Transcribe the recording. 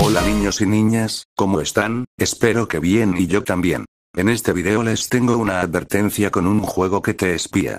Hola niños y niñas, ¿cómo están? Espero que bien y yo también. En este video les tengo una advertencia con un juego que te espía.